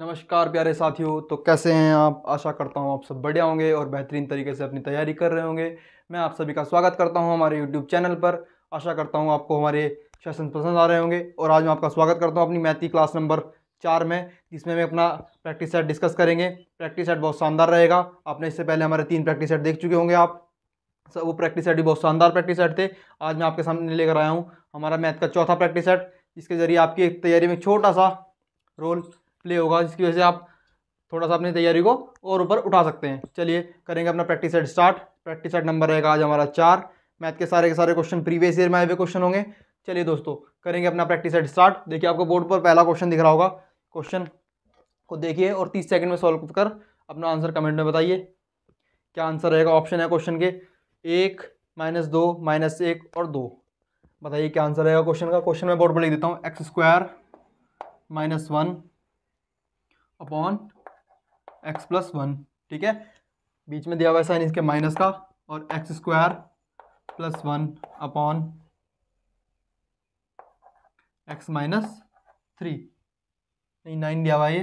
नमस्कार प्यारे साथियों तो कैसे हैं आप आशा करता हूं आप सब बढ़िया होंगे और बेहतरीन तरीके से अपनी तैयारी कर रहे होंगे मैं आप सभी का स्वागत करता हूं हमारे यूट्यूब चैनल पर आशा करता हूं आपको हमारे सेशन पसंद आ रहे होंगे और आज मैं आपका स्वागत करता हूं अपनी मैथी क्लास नंबर चार में जिसमें मैं अपना प्रैक्टिस सेट डिस्कस करेंगे प्रैक्टिस सेट बहुत शानदार रहेगा आपने इससे पहले हमारे तीन प्रैक्टिस सेट देख चुके होंगे आप वो प्रैक्टिस सेट भी बहुत शानदार प्रैक्टिस सेट थे आज मैं आपके सामने लेकर आया हूँ हमारा मैथ का चौथा प्रैक्टिस सेट जिसके ज़रिए आपकी तैयारी में छोटा सा रोल प्ले होगा जिसकी वजह से आप थोड़ा सा अपनी तैयारी को और ऊपर उठा सकते हैं चलिए करेंगे अपना practice set start practice set number रहेगा आज हमारा चार मैथ के सारे के सारे क्वेश्चन प्रीवियस ईयर में आए हुए क्वेश्चन होंगे चलिए दोस्तों करेंगे अपना प्रैक्टिस सेट स्टार्ट देखिए आपको बोर्ड पर पहला क्वेश्चन दिख रहा होगा क्वेश्चन को देखिए और तीस सेकेंड में सॉल्व कर अपना आंसर कमेंट में बताइए क्या आंसर रहेगा ऑप्शन है क्वेश्चन के एक माइनस दो माइनस एक और दो बताइए क्या आंसर रहेगा क्वेश्चन का क्वेश्चन मैं बोर्ड पर लिख देता हूँ x square minus one upon x plus one ठीक है बीच में दिया हुआ साइन इसके माइनस का और x square plus one upon x minus three नहीं नाइन दिया हुआ ये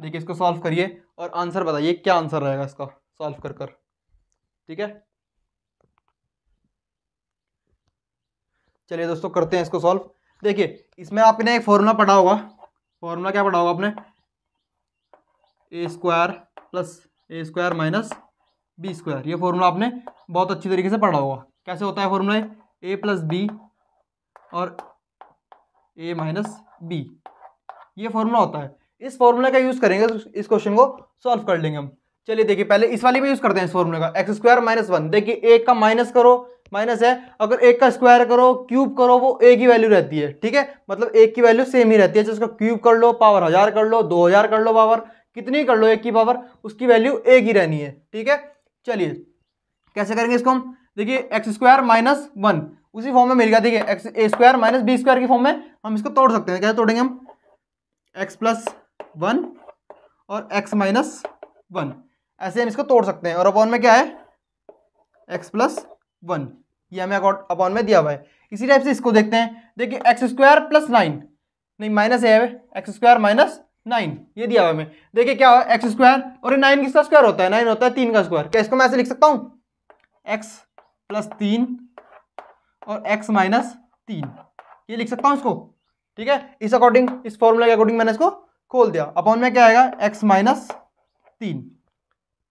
देखिए इसको सॉल्व करिए और आंसर बताइए क्या आंसर रहेगा इसका सॉल्व कर कर ठीक है चलिए दोस्तों करते हैं इसको सॉल्व देखिए इसमें आपने एक फॉर्मूला पढ़ा होगा फॉर्मूला क्या पढ़ा होगा आपने a square plus a square minus b square ये फॉर्मूला आपने बहुत अच्छी तरीके से पढ़ा होगा कैसे होता है फॉर्मूला ए प्लस बी और ए माइनस बी ये फॉर्मूला होता है इस फॉर्मूला का यूज़ करेंगे इस क्वेश्चन को सॉल्व कर लेंगे हम चलिए देखिए पहले इस वाली में यूज़ करते हैं इस फॉर्मूले का एक्स स्क्वायर माइनस वन देखिए एक का माइनस करो माइनस है अगर एक का स्क्वायर करो क्यूब करो वो ए की वैल्यू रहती है ठीक है मतलब एक की वैल्यू सेम ही रहती है जिसका क्यूब कर लो पावर हज़ार कर लो दो हज़ार कर लो पावर कितनी कर लो एक की पावर उसकी वैल्यू एक ही रहनी है ठीक है चलिए कैसे करेंगे इसको हम देखिए एक्स स्क्वायर माइनस वन उसी फॉर्म में मिल गया देखिए x a square minus b square की फॉर्म में हम इसको तोड़ सकते हैं कैसे तोड़ेंगे हम एक्स प्लस वन और एक्स माइनस वन ऐसे हम इसको तोड़ सकते हैं और अपॉन में क्या है एक्स प्लस वन ये हमें अपॉन में दिया हुआ है इसी टाइप से इसको देखते हैं देखिए एक्स स्क्वायर प्लस नाइन नहीं माइनस है एक्स स्क्वायर माइनस नाइन ये दिया हुआ हमें देखिए क्या हुआ एक्स स्क्वायर और ये नाइन किसका स्क्वायर होता है नाइन होता है तीन का स्क्वायर क्या इसको मैं ऐसे लिख सकता हूँ एक्स प्लस तीन और एक्स माइनस तीन ये लिख सकता हूँ इसको ठीक है इस अकॉर्डिंग इस फॉर्मूला के अकॉर्डिंग मैंने इसको खोल दिया अपॉन में क्या आएगा एक्स माइनस तीन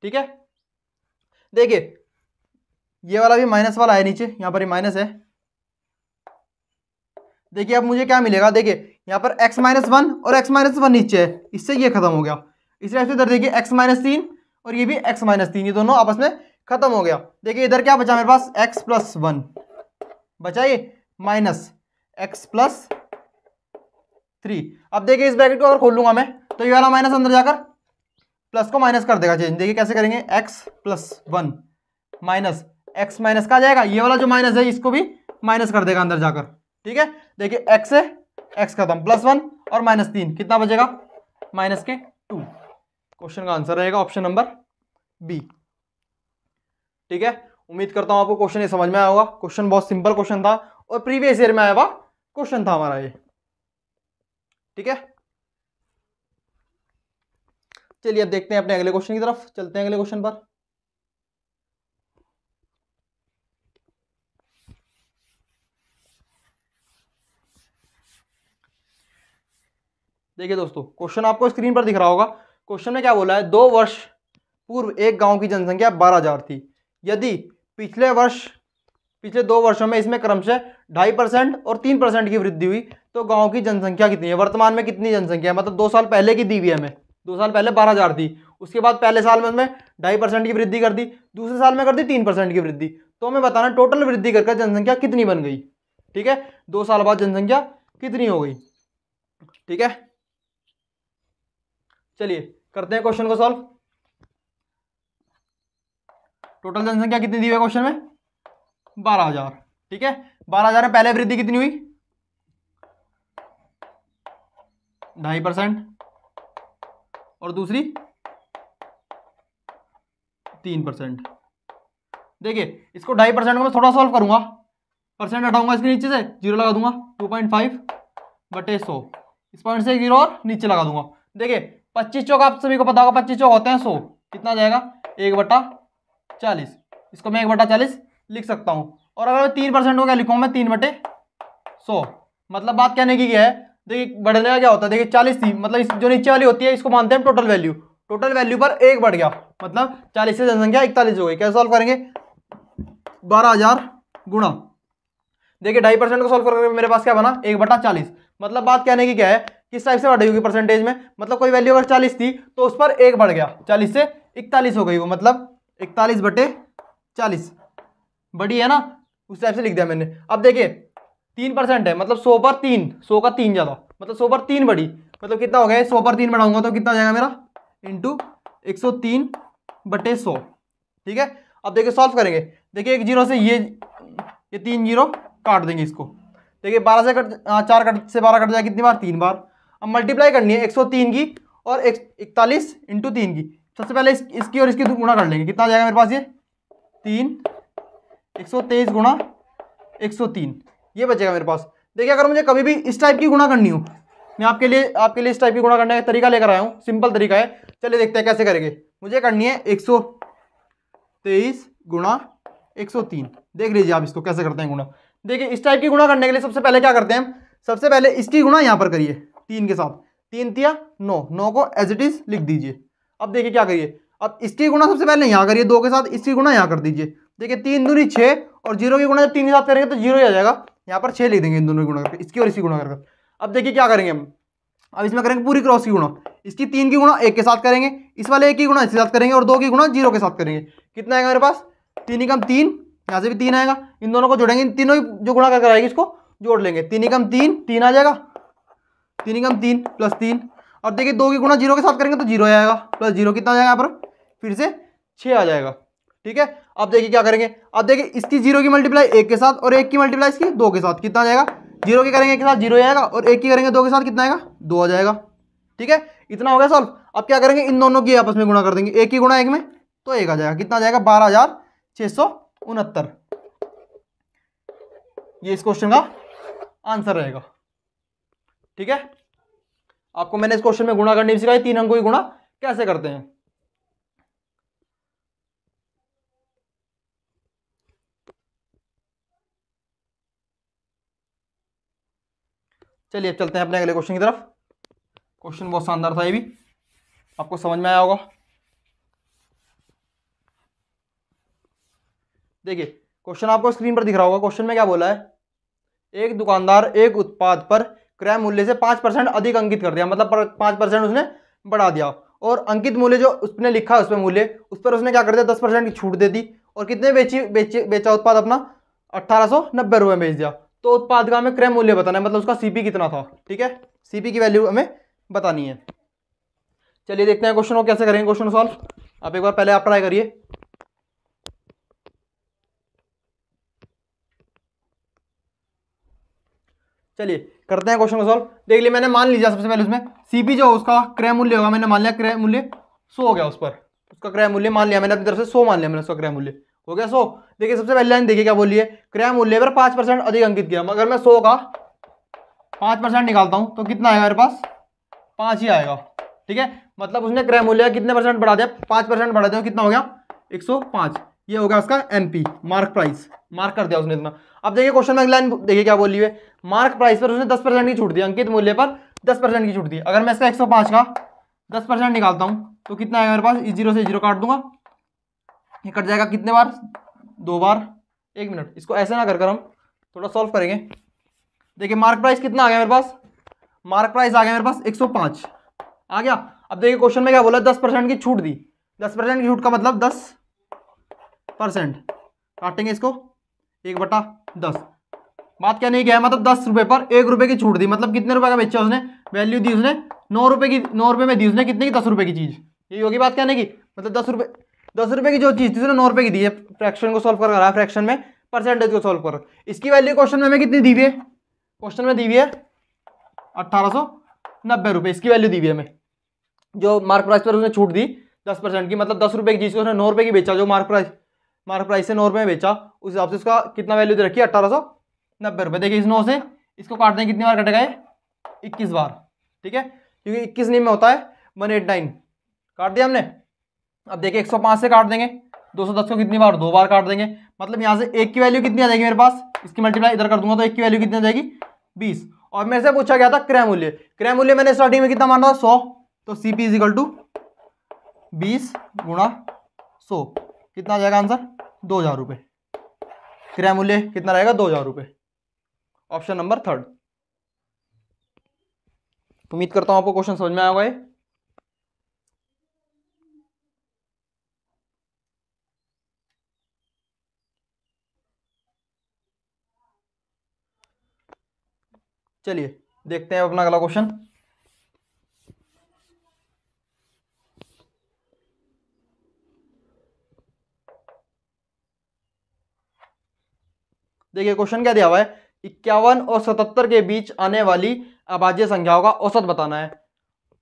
ठीक है देखिए ये वाला भी माइनस वाला है नीचे यहाँ पर ये माइनस है देखिए अब मुझे क्या मिलेगा देखिए यहाँ पर x माइनस वन और x माइनस वन नीचे है इससे ये खत्म हो गया इसी तरह से इधर देखिए x माइनस तीन और ये भी x माइनस तीन ये दोनों आपस में खत्म हो गया देखिए इधर क्या बचा मेरे पास x प्लस वन बचाइए माइनस एक्स प्लस थ्री अब देखिए इस ब्रैकेट को अगर खोल लूंगा मैं तो ये वाला माइनस अंदर जाकर प्लस को माइनस कर देगा चेंज देखिए कैसे करेंगे x plus one minus x minus का जाएगा ये वाला जो माइनस है इसको भी माइनस कर देगा अंदर जाकर ठीक है देखिए एक्स है एक्स खत्म प्लस वन और माइनस तीन कितना बचेगा माइनस के टू क्वेश्चन का आंसर रहेगा ऑप्शन नंबर बी ठीक है उम्मीद करता हूं आपको क्वेश्चन ये समझ में आया होगा क्वेश्चन बहुत सिंपल क्वेश्चन था और प्रीवियस ईयर में आया हुआ क्वेश्चन था हमारा ये ठीक है चलिए अब देखते हैं अपने अगले क्वेश्चन की तरफ चलते हैं अगले क्वेश्चन पर देखिए दोस्तों क्वेश्चन आपको स्क्रीन पर दिख रहा होगा क्वेश्चन में क्या बोला है दो वर्ष पूर्व एक गांव की जनसंख्या बारह हजार थी यदि पिछले वर्ष पिछले दो वर्षों में इसमें क्रमशः ढाई परसेंट और तीन परसेंट की वृद्धि हुई तो गाँव की जनसंख्या कितनी है वर्तमान में कितनी जनसंख्या है मतलब दो साल पहले की दी हुई है हमें दो साल पहले बारह हज़ार थी उसके बाद पहले साल में हमें ढाई परसेंट की वृद्धि कर दी दूसरे साल में कर दी तीन परसेंट की वृद्धि तो हमें बताना टोटल वृद्धि करके जनसंख्या कितनी बन गई ठीक है दो साल बाद जनसंख्या कितनी हो गई ठीक है चलिए करते हैं क्वेश्चन को सॉल्व टोटल जनसंख्या कितनी दी हुई है क्वेश्चन में बारह हजार ठीक है बारह हजार में पहले वृद्धि कितनी हुई ढाई परसेंट और दूसरी तीन परसेंट देखिए इसको ढाई परसेंट में थोड़ा सॉल्व करूंगा परसेंट हटाऊंगा इसके नीचे से जीरो लगा दूंगा टू पॉइंट फाइव बटे सौ इस पॉइंट से जीरो और नीचे लगा दूंगा देखिए पच्चीस चौक आप सभी को पता होगा पच्चीस चौक होते हैं सो कितना जाएगा एक बटा चालीस इसको मैं एक बटा चालीस लिख सकता हूँ और अगर मैं तीन परसेंट को क्या लिखूँ मैं तीन बटे सौ मतलब बात कहने की क्या है देखिए बढ़ने का क्या होता है देखिए चालीस थी मतलब इस जो नीचे वाली होती है इसको मानते हैं टोटल वैल्यू टोटल वैल्यू पर एक बढ़ गया मतलब चालीस से जनसंख्या इकतालीस हो गई कैसे सॉल्व करेंगे बारह हजार गुणा देखिए ढाई परसेंट को सॉल्व करके मेरे पास क्या बना एक बटा चालीस मतलब बात कहने की क्या है किस टाइप से बढ़ी होगी परसेंटेज में मतलब कोई वैल्यू अगर चालीस थी तो उस पर एक बढ़ गया चालीस से इकतालीस हो गई वो मतलब इकतालीस बटे चालीस बड़ी है ना उस टाइप से लिख दिया मैंने अब देखिए तीन परसेंट है मतलब सौ पर तीन सौ का तीन ज़्यादा मतलब सौ पर तीन बड़ी मतलब कितना हो गया सौ पर तीन बढ़ाऊंगा तो कितना हो जाएगा मेरा इंटू एक सौ तीन बटे सौ ठीक है अब देखिए सॉल्व करेंगे देखिए एक जीरो से ये ये तीन जीरो काट देंगे इसको देखिए बारह से कट हाँ, चार कट से बारह कट जाए कितनी बार तीन बार अब मल्टीप्लाई करनी है 103 की और इकतालीस इंटू तीन की सबसे पहले इस, इसकी और इसकी गुणा कर लेंगे कितना जाएगा मेरे पास ये तीन एक सौ तेईस गुणा एक सौ तीन ये बचेगा मेरे पास देखिए अगर मुझे कभी भी इस टाइप की गुणा करनी हो मैं आपके लिए आपके लिए इस टाइप की गुणा करने का तरीका लेकर आया हूँ सिंपल तरीका है चलिए देखते हैं कैसे करेंगे मुझे करनी है एक सौ तेईस गुणा एक सौ तीन देख लीजिए आप इसको कैसे करते हैं गुणा देखिए इस टाइप की गुणा करने के लिए सबसे पहले क्या करते हैं सबसे पहले इसकी गुणा यहाँ पर करिए तीन के साथ तीन तिया नौ नौ को एज इट इज लिख दीजिए अब देखिए क्या करिए अब इसकी गुणा सबसे पहले यहाँ करिए दो के साथ इसकी गुणा यहाँ कर दीजिए देखिए तीन दूरी छः और जीरो की गुणा जब तीन के साथ करेंगे तो जीरो ही आ जाएगा यहाँ पर छः लिख देंगे इन दोनों की गुणा करके इसकी और इसकी गुणा करके अब देखिए क्या करेंगे हम अब इसमें करेंगे पूरी क्रॉस की गुणा इसकी तीन की गुणा एक के साथ करेंगे इस वाले एक की गुणा इसके साथ करेंगे और दो की गुणा जीरो के साथ करेंगे कितना आएगा मेरे पास तीन ही कम तीन यहाँ से भी तीन आएगा इन दोनों को जोड़ेंगे इन तीनों जो गुणा करके आएगी इसको जोड़ लेंगे तीन ही कम तीन तीन आ जाएगा तीन एकम तीन प्लस तीन और देखिए दो की गुणा जीरो के साथ करेंगे तो जीरो आएगा प्लस जीरो कितना आ जाएगा यहाँ पर फिर से छः आ जाएगा ठीक है अब देखिए क्या करेंगे अब देखिए इसकी जीरो की मल्टीप्लाई एक के साथ और एक की मल्टीप्लाई इसकी दो के साथ कितना आ जाएगा जीरो के करेंगे एक के साथ जीरो आएगा और एक की करेंगे दो के साथ कितना आएगा दो आ जाएगा ठीक है इतना हो गया सॉल्व अब क्या करेंगे इन दोनों की आपस में गुणा कर देंगे एक की गुणा एक में तो एक आ जाएगा कितना आ जाएगा बारह हजार छः सौ उनहत्तर ये इस क्वेश्चन का आंसर रहेगा ठीक है आपको मैंने इस क्वेश्चन में गुणा करने भी सिखाई तीन अंकों की गुणा कैसे करते हैं चलिए अब चलते हैं अपने अगले क्वेश्चन की तरफ क्वेश्चन बहुत शानदार था ये भी आपको समझ में आया होगा देखिए क्वेश्चन आपको स्क्रीन पर दिख रहा होगा क्वेश्चन में क्या बोला है एक दुकानदार एक उत्पाद पर क्रय मूल्य से पाँच परसेंट अधिक अंकित कर दिया मतलब पाँच परसेंट उसने बढ़ा दिया और अंकित मूल्य जो उसने लिखा है उसमें मूल्य उस पर उसने क्या कर दिया दस परसेंट की छूट दे दी और कितने बेची बेची बेचा उत्पाद अपना अट्ठारह सौ नब्बे रुपये बेच दिया तो उत्पाद का हमें क्रय मूल्य बताना है मतलब उसका सी कितना था ठीक है सी की वैल्यू हमें बतानी है चलिए देखते हैं क्वेश्चन को कैसे करेंगे क्वेश्चन सॉल्व आप एक बार पहले आप ट्राई करिए चलिए करते हैं क्वेश्चन को सॉल्व देख लिया मैंने मान लीजिए सबसे पहले उसमें सीपी जो उसका क्रय मूल्य होगा मैंने मान लिया क्रय मूल्य सो हो गया उस पर उसका क्रय मूल्य मान लिया मैंने अपनी तरफ से सो मान लिया मैंने उसका क्रय मूल्य हो गया सो देखिए सबसे पहले लाइन देखिए क्या बोलिए क्रय मूल्य पर पाँच परसेंट अधिक अंकित किया अगर मैं सो का पाँच परसेंट निकालता हूँ तो कितना आएगा मेरे पास पाँच ही आएगा ठीक है मतलब उसने क्रय मूल्य कितने परसेंट बढ़ा दिया पाँच परसेंट बढ़ा दिया तो कितना हो गया एक सौ पांच ये हो गया उसका एम मार्क प्राइस मार्क कर दिया उसने इतना अब देखिए क्वेश्चन में अगला देखिए क्या बोली है मार्क प्राइस पर उसने दस परसेंट की छूट दी अंकित मूल्य पर दस परसेंट की छूट दी अगर मैं इसका एक सौ पांच का दस परसेंट निकालता हूँ तो कितना आएगा मेरे पास इस जीरो से जीरो काट दूंगा ये कट जाएगा कितने बार दो बार एक मिनट इसको ऐसे ना कर कर हम थोड़ा सॉल्व करेंगे देखिए मार्क प्राइस कितना आ गया मेरे पास मार्क प्राइस आ गया मेरे पास एक सौ पांच आ गया अब देखिए क्वेश्चन में क्या बोला दस परसेंट की छूट दी दस परसेंट की छूट का मतलब दस परसेंट काटेंगे इसको एक बटा दस बात क्या नहीं क्या है मतलब दस रुपये पर एक रुपये की छूट दी मतलब कितने रुपए का बेचा उसने वैल्यू दी उसने नौ रुपये की नौ रुपये में दी उसने कितने की दस रुपये की चीज़ यही होगी बात क्या नहीं की मतलब दस रुपये दस रुपये की जो चीज़ थी उसने नौ रुपये की दी है फ्रैक्शन को सॉल्व कर रहा है फ्रैक्शन में परसेंटेज को सॉल्व कर इसकी वैल्यू क्वेश्चन में हमें कितनी दी हुई है क्वेश्चन में दी हुई है अट्ठारह सौ नब्बे रुपए इसकी वैल्यू दी हुई है हमें जो मार्क प्राइस पर उसने छूट दी दस परसेंट की मतलब दस रुपये की चीज़ को उसने नौ रुपये की बेचा जो मार्क प्राइस मार्केट प्राइस से नौ रुपये में बेचा उस हिसाब से उसका कितना वैल्यू दे रखी है अट्ठारह सौ नब्बे रुपये देखिए इस नौ से इसको काटते हैं कितनी बार कटेगा गए इक्कीस बार ठीक है क्योंकि इक्कीस नीम में होता है वन एट नाइन काट दिया हमने अब देखिए एक सौ पाँच से काट देंगे दो सौ दस को कितनी बार दो बार काट देंगे मतलब यहाँ से एक की वैल्यू कितनी आ जाएगी मेरे पास इसकी मल्टीप्लाई इधर कर दूंगा तो एक की वैल्यू कितनी आ जाएगी बीस और मेरे से पूछा गया था क्रय मूल्य क्रय मूल्य मैंने स्टार्टिंग में कितना माना था सौ तो सी पी इजिकल टू बीस गुणा सौ कितना आ जाएगा आंसर दो हज़ार रुपये क्रय मूल्य कितना रहेगा दो हज़ार रुपये ऑप्शन नंबर थर्ड उम्मीद करता हूं आपको क्वेश्चन समझ में आया होगा चलिए देखते हैं अपना अगला क्वेश्चन देखिए क्वेश्चन क्या दिया हुआ है इक्यावन और सतहत्तर के बीच आने वाली अभाज्य संख्याओं का औसत बताना है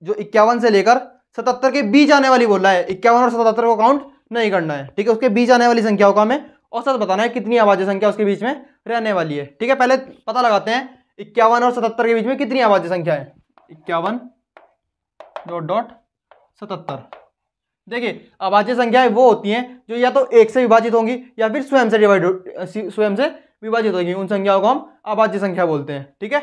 जो इक्यावन से लेकर सतहत्तर के बीच आने वाली बोल रहा है इक्यावन और सतहत्तर को काउंट नहीं करना है ठीक है उसके बीच आने वाली संख्याओं का हमें औसत बताना है कितनी आवाज़ी संख्या उसके बीच में रहने वाली है ठीक है पहले पता लगाते हैं इक्यावन और सतहत्तर के बीच में कितनी आवाज़ी संख्या है इक्यावन डॉट डॉट सतहत्तर देखिए अभाज्य संख्याएं वो होती हैं जो या तो एक से विभाजित होंगी या फिर स्वयं से डिवाइड स्वयं से विभाजित होगी उन संख्याओं को हम अभाज्य संख्या बोलते हैं ठीक है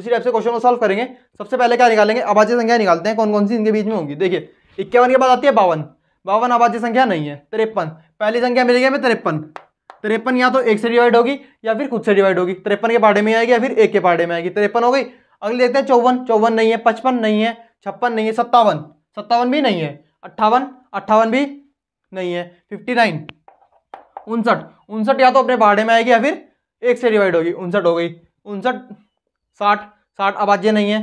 उसी टाइप से क्वेश्चन को सॉल्व करेंगे सबसे पहले क्या निकालेंगे अभाज्य संख्या निकालते हैं कौन कौन सी इनके बीच में होंगी देखिए इक्यावन के बाद आती है बावन बावन अभाज्य संख्या नहीं है तिरपन पहली संख्या मिलेगी हमें तिरपन तिरपन या तो एक से डिवाइड होगी या फिर खुद से डिवाइड होगी तिरपन के पाड़े में आएगी या फिर एक के पाड़े में आएगी तिरपन हो गई अगले देखते हैं चौवन चौवन नहीं है पचपन नहीं है छप्पन नहीं है सत्तावन सत्तावन भी नहीं है अट्ठावन अट्ठावन भी नहीं है फिफ्टी नाइन उनसठ उनसठ या तो अपने भाड़े में आएगी या फिर एक से डिवाइड होगी उनसठ हो गई उनसठ साठ साठ अब आज नहीं है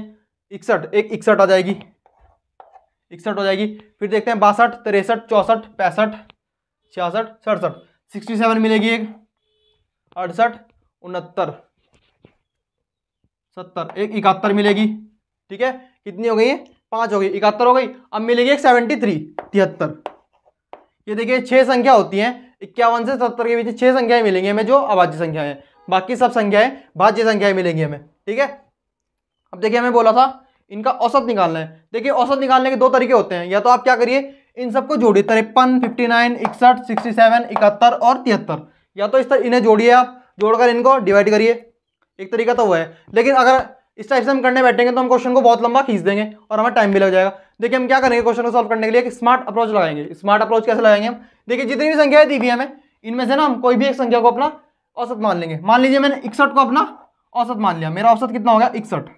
इकसठ एक इकसठ आ जाएगी इकसठ हो जाएगी फिर देखते हैं बासठ तिरसठ चौंसठ पैंसठ छियासठ सड़सठ सिक्सटी सेवन मिलेगी एक अड़सठ उनहत्तर सत्तर एक इकहत्तर मिलेगी ठीक है कितनी हो गई है पाँच हो गई इकहत्तर हो गई अब मिलेगी एक सेवेंटी थ्री तिहत्तर ये देखिए छः संख्या होती हैं इक्यावन से सत्तर के बीच छः संख्याएं मिलेंगी हमें जो अभाज्य संख्या है बाकी सब संख्याएं भाज्य संख्याएं मिलेंगी हमें ठीक है अब देखिए हमें बोला था इनका औसत निकालना है देखिए औसत निकालने के दो तरीके होते हैं या तो आप क्या करिए इन सबको जोड़िए तिरपन फिफ्टी नाइन इकसठ सिक्सटी सेवन इकहत्तर और तिहत्तर या तो इस तरह इन्हें जोड़िए आप जोड़कर इनको डिवाइड करिए एक तरीका तो वो है लेकिन अगर इस टाइप से हम करने बैठेंगे तो हम क्वेश्चन को बहुत लंबा खींच देंगे और हमें टाइम भी लग जाएगा देखिए हम क्या करेंगे क्वेश्चन को सॉल्व करने के लिए एक स्मार्ट अप्रोच लगाएंगे स्मार्ट अप्रोच कैसे लगाएंगे हम देखिए जितनी भी संख्याएं दी हुई हमें इनमें से ना हम कोई भी एक संख्या को अपना औसत मान लेंगे मान लीजिए मैंने इकसठ को अपना औसत मान लिया मेरा औसत कितना हो गया इकसठ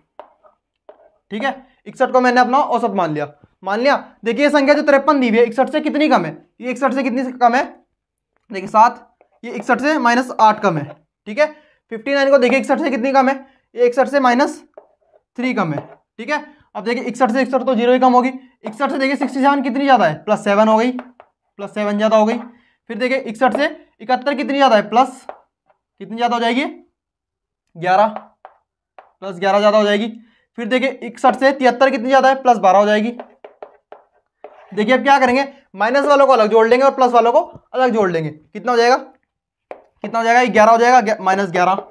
ठीक है इकसठ को मैंने अपना औसत मान लिया मान लिया देखिए संख्या जो तिरपन दी हुई है इकसठ से कितनी कम है ये इकसठ से कितनी कम है देखिए सात ये इकसठ से माइनस आठ कम है ठीक है फिफ्टी नाइन को देखिए इकसठ से कितनी कम है ये इकसठ से माइनस थ्री कम है ठीक है अब देखिए इकसठ से इकसठ तो जीरो ही कम होगी इकसठ से देखिए सिक्सटी सेवन कितनी ज़्यादा है प्लस सेवन हो गई प्लस सेवन ज़्यादा हो गई फिर देखिए इकसठ से इकहत्तर कितनी ज़्यादा है प्लस कितनी ज़्यादा हो जाएगी ग्यारह प्लस ग्यारह ज़्यादा हो जाएगी फिर देखिए इकसठ से तिहत्तर कितनी ज़्यादा है प्लस बारह हो जाएगी देखिए अब क्या करेंगे माइनस वालों को अलग जोड़ लेंगे और प्लस वालों को अलग जोड़ लेंगे कितना हो जाएगा कितना हो जाएगा ग्यारह हो जाएगा माइनस ग्यारह